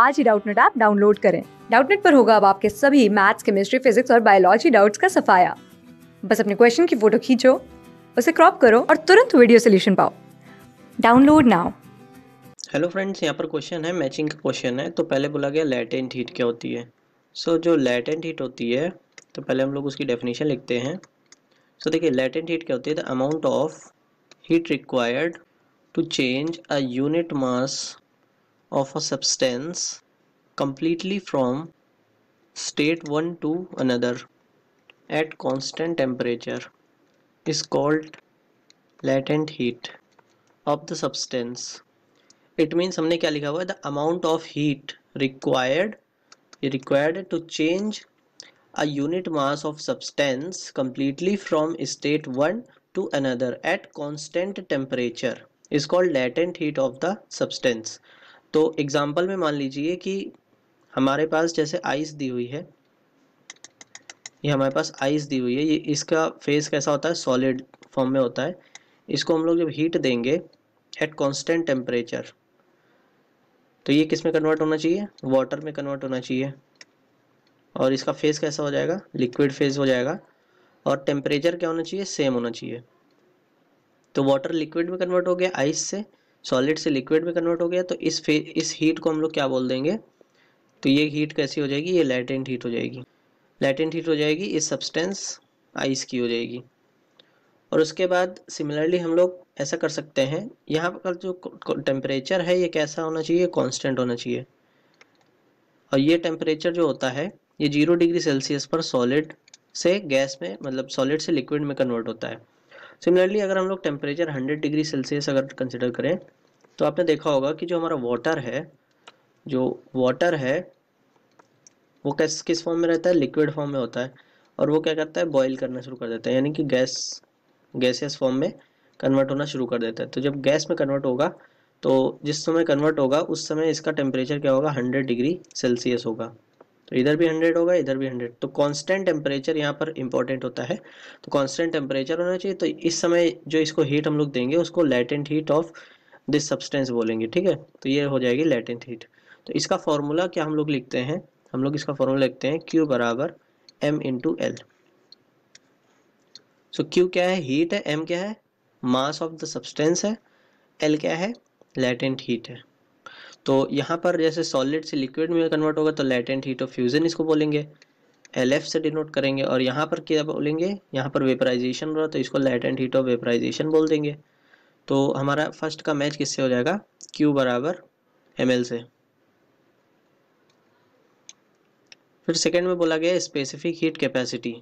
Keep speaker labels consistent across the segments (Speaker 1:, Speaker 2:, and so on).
Speaker 1: आज ही Doubtnut app download करें डाउटनेट पर होगा अब आपके सभी मैथ्स केमिस्ट्री फिजिक्स और बायोलॉजी डाउट्स का सफाया बस अपने क्वेश्चन की फोटो खींचो उसे क्रॉप करो और तुरंत वीडियो सोल्यूशन पाओ डाउनलोड नाउ हेलो फ्रेंड्स यहाँ पर क्वेश्चन है मैचिंग का क्वेश्चन है तो पहले बोला गया लैटेंट हीट क्या होती है सो so, जो लैटेंट हीट होती है तो पहले हम लोग उसकी डेफिनेशन लिखते हैं सो so, देखिए लैटेंट हीट क्या होती है the amount of heat required to change a unit mass of a substance completely from state 1 to another at constant temperature is called latent heat of the substance it means हमने क्या लिखा हुआ the amount of heat required required to change a unit mass of substance completely from state 1 to another at constant temperature is called latent heat of the substance तो example में मान लीजिए कि हमारे पास जैसे आइस दी हुई है ये हमारे पास आइस दी हुई है ये इसका फेस कैसा होता है सॉलिड फॉर्म में होता है इसको हम लोग जब हीट देंगे एट कांस्टेंट टेम्परेचर तो ये किस में कन्वर्ट होना चाहिए वाटर में कन्वर्ट होना चाहिए और इसका फेस कैसा हो जाएगा लिक्विड फेस हो जाएगा और टेम्परेचर क्या होना चाहिए सेम होना चाहिए तो वाटर लिक्विड में कन्वर्ट हो गया आइस से सॉलिड से लिक्विड में कन्वर्ट हो गया तो इस फे इस हीट को हम लोग क्या बोल देंगे तो ये हीट कैसी हो जाएगी ये लैटेंट हीट हो जाएगी लैटेंट हीट हो जाएगी इस सब्सटेंस आइस की हो जाएगी और उसके बाद सिमिलरली हम लोग ऐसा कर सकते हैं यहाँ पर जो टेम्परेचर है ये कैसा होना चाहिए कॉन्स्टेंट होना चाहिए और ये टेम्परेचर जो होता है ये जीरो डिग्री सेल्सियस पर सॉलिड से गैस में मतलब सॉलिड से लिक्विड में कन्वर्ट होता है सिमिलरली अगर हम लोग टेम्परेचर 100 डिग्री सेल्सियस अगर कंसिडर करें तो आपने देखा होगा कि जो हमारा वाटर है जो वाटर है वो किस किस फॉर्म में रहता है लिक्विड फॉर्म में होता है और वो क्या करता है बॉईल करना शुरू कर देता है यानी कि गैस गैसियस फॉर्म में कन्वर्ट होना शुरू कर देता है तो जब गैस में कन्वर्ट होगा तो जिस समय कन्वर्ट होगा उस समय इसका टेम्परेचर क्या होगा हंड्रेड डिग्री सेल्सियस होगा तो इधर भी हंड्रेड होगा इधर भी हंड्रेड तो कांस्टेंट टेम्परेचर यहाँ पर इंपॉर्टेंट होता है तो कांस्टेंट टेम्परेचर होना चाहिए तो इस समय जो इसको हीट हम लोग देंगे उसको latent heat of this substance बोलेंगे ठीक है तो ये हो जाएगी लेटेंट हीट तो इसका फॉर्मूला क्या हम लोग लिखते हैं हम लोग इसका फॉर्मूला लिखते हैं क्यू बराबर M into L so Q क्या है हीट है एम क्या है मास ऑफ द सब्सटेंस है एल क्या है लेटेंट हीट है तो यहाँ पर जैसे सॉलिड से लिक्विड में कन्वर्ट होगा तो लेटेंट हीट ऑफ फ्यूजन इसको बोलेंगे एल एफ से डिनोट करेंगे और यहाँ पर क्या बोलेंगे यहाँ पर वेपराइजेशन हो रहा तो इसको लेटेंट हीट ऑफ वेपराइजेशन बोल देंगे तो हमारा फर्स्ट का मैच किससे हो जाएगा क्यू बराबर एम से फिर सेकेंड में बोला गया स्पेसिफिक हीट कैपेसिटी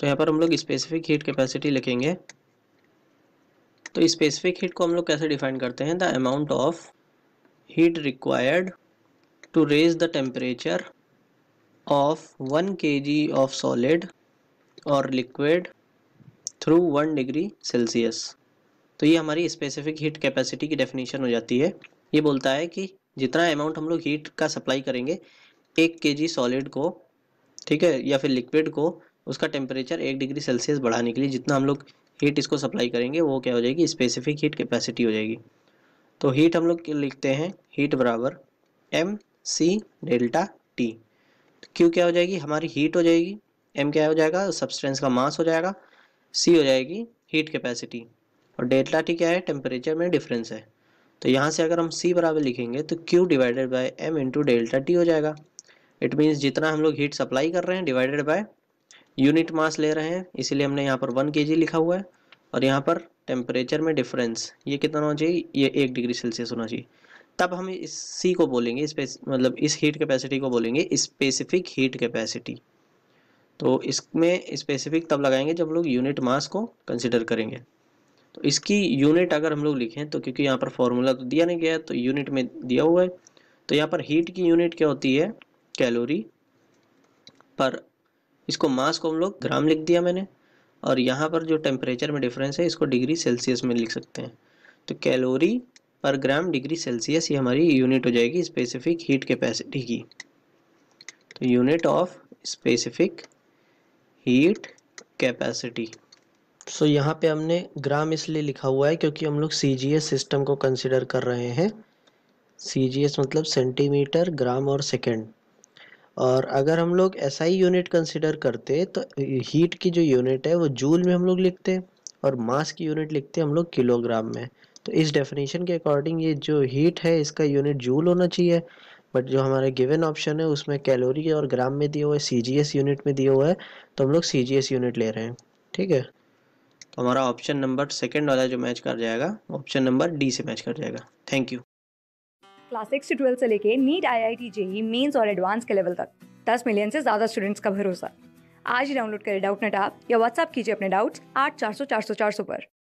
Speaker 1: तो यहाँ पर हम लोग स्पेसिफिक हीट कैपेसिटी लिखेंगे तो स्पेसिफिक हीट को हम लोग कैसे डिफाइन करते हैं the amount of heat required to raise the temperature of one K G of solid और liquid through one degree Celsius तो ये हमारी स्पेसिफिक हीट कैपेसिटी की डेफिनेशन हो जाती है ये बोलता है कि जितना अमाउंट हम लोग हीट का सप्लाई करेंगे एक के जी सॉलिड को ठीक है या फिर लिक्विड को उसका टेम्परेचर एक डिग्री सेल्सियस बढ़ाने के लिए जितना हम लोग हीट इसको सप्लाई करेंगे वो क्या हो जाएगी स्पेसिफिक हीट कैपेसिटी हो जाएगी तो हीट हम लोग लिखते हैं हीट बराबर M C delta T Q क्या हो जाएगी हमारी हीट हो जाएगी एम क्या हो जाएगा सब्सटेंस का मास हो जाएगा सी हो जाएगी हीट कैपेसिटी और डेल्टा टी क्या है टेम्परेचर में डिफरेंस है तो यहाँ से अगर हम सी बराबर लिखेंगे तो Q divided by M into delta T हो जाएगा इट मीन्स जितना हम लोग हीट सप्लाई कर रहे हैं डिवाइडेड बाय यूनिट मास ले रहे हैं इसीलिए हमने यहाँ पर वन के लिखा हुआ है और यहाँ पर टेम्परेचर में डिफरेंस ये कितना होना चाहिए ये एक डिग्री सेल्सियस होना चाहिए तब हम इस सी को बोलेंगे इस मतलब इस हीट कैपेसिटी को बोलेंगे स्पेसिफिक हीट कैपेसिटी तो इसमें स्पेसिफिक तब लगाएंगे जब लोग यूनिट मास को कंसिडर करेंगे तो इसकी यूनिट अगर हम लोग लिखें तो क्योंकि यहाँ पर फॉर्मूला तो दिया नहीं गया है तो यूनिट में दिया हुआ है तो यहाँ पर हीट की यूनिट क्या होती है कैलोरी पर इसको मास को हम लोग ग्राम लिख दिया मैंने और यहाँ पर जो टेम्परेचर में डिफरेंस है इसको डिग्री सेल्सियस में लिख सकते हैं तो कैलोरी पर ग्राम डिग्री सेल्सियस ये हमारी यूनिट हो जाएगी स्पेसिफिक हीट कैपेसिटी की तो unit of specific heat capacity so so, यहाँ पे हमने ग्राम इसलिए लिखा हुआ है क्योंकि हम लोग सी सिस्टम को कंसिडर कर रहे हैं सी मतलब सेंटीमीटर ग्राम और सेकेंड और अगर हम लोग एस SI यूनिट कंसिडर करते तो हीट की जो यूनिट है वो जूल में हम लोग लिखते और मास की यूनिट लिखते हम लोग किलोग्राम में तो इस डेफिनेशन के अकॉर्डिंग ये जो हीट है इसका यूनिट जूल होना चाहिए बट जो हमारे गिवन ऑप्शन है उसमें कैलोरी और ग्राम में दिया हुआ है सी यूनिट में दिया हुआ है तो हम लोग सी यूनिट ले रहे हैं ठीक है तो हमारा ऑप्शन नंबर सेकेंड वाला जो मैच कर जाएगा ऑप्शन नंबर डी से मैच कर जाएगा थैंक यू क्लास सिक्स से ट्वेल्थ से लेके NEET I I T JEE Mains और एडवांस के लेवल तक दस मिलियन से ज़्यादा स्टूडेंट्स का भरोसा आज ही डाउनलोड करें डाउट नेट आप या व्हाट्सअप कीजिए अपने डाउट्स आठ चार सौ चार सौ चार सौ पर